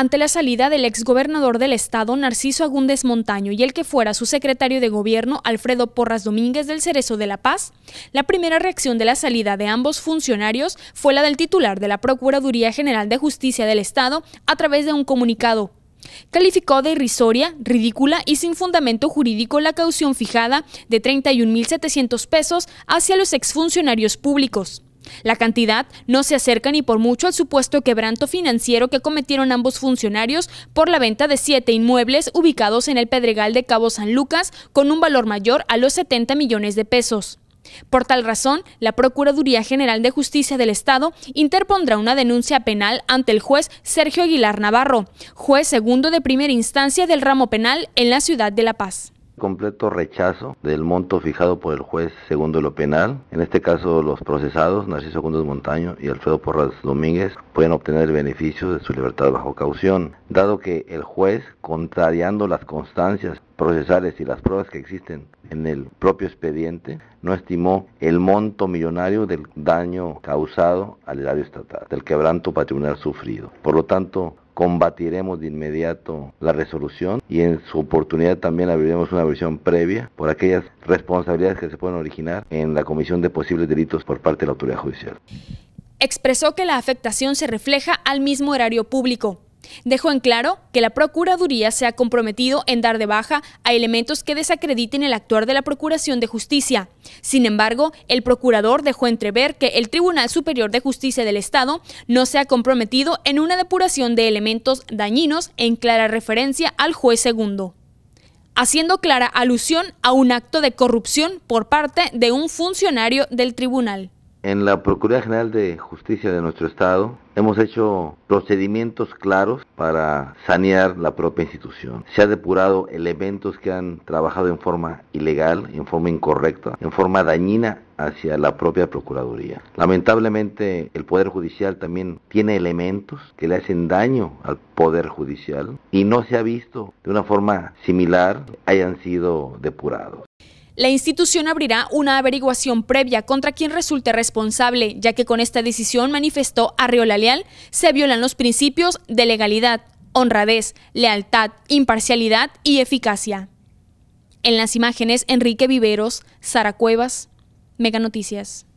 ante la salida del exgobernador del estado Narciso Agúndez Montaño y el que fuera su secretario de gobierno Alfredo Porras Domínguez del Cerezo de la Paz, la primera reacción de la salida de ambos funcionarios fue la del titular de la Procuraduría General de Justicia del Estado a través de un comunicado. Calificó de irrisoria, ridícula y sin fundamento jurídico la caución fijada de 31.700 pesos hacia los exfuncionarios públicos. La cantidad no se acerca ni por mucho al supuesto quebranto financiero que cometieron ambos funcionarios por la venta de siete inmuebles ubicados en el Pedregal de Cabo San Lucas con un valor mayor a los 70 millones de pesos. Por tal razón, la Procuraduría General de Justicia del Estado interpondrá una denuncia penal ante el juez Sergio Aguilar Navarro, juez segundo de primera instancia del ramo penal en la ciudad de La Paz completo rechazo del monto fijado por el juez segundo lo penal. En este caso, los procesados, Narciso segundos Montaño y Alfredo Porras Domínguez, pueden obtener el beneficio de su libertad bajo caución, dado que el juez, contrariando las constancias procesales y las pruebas que existen en el propio expediente, no estimó el monto millonario del daño causado al erario estatal, del quebranto patrimonial sufrido. Por lo tanto, combatiremos de inmediato la resolución y en su oportunidad también abriremos una versión previa por aquellas responsabilidades que se pueden originar en la comisión de posibles delitos por parte de la autoridad judicial. Expresó que la afectación se refleja al mismo horario público, Dejó en claro que la Procuraduría se ha comprometido en dar de baja a elementos que desacrediten el actuar de la Procuración de Justicia. Sin embargo, el procurador dejó entrever que el Tribunal Superior de Justicia del Estado no se ha comprometido en una depuración de elementos dañinos en clara referencia al juez segundo haciendo clara alusión a un acto de corrupción por parte de un funcionario del tribunal. En la Procuraduría General de Justicia de nuestro Estado hemos hecho procedimientos claros para sanear la propia institución. Se ha depurado elementos que han trabajado en forma ilegal, en forma incorrecta, en forma dañina hacia la propia Procuraduría. Lamentablemente el Poder Judicial también tiene elementos que le hacen daño al Poder Judicial y no se ha visto de una forma similar hayan sido depurados. La institución abrirá una averiguación previa contra quien resulte responsable, ya que con esta decisión manifestó Arriola Leal se violan los principios de legalidad, honradez, lealtad, imparcialidad y eficacia. En las imágenes, Enrique Viveros, Sara Cuevas, Mega Noticias.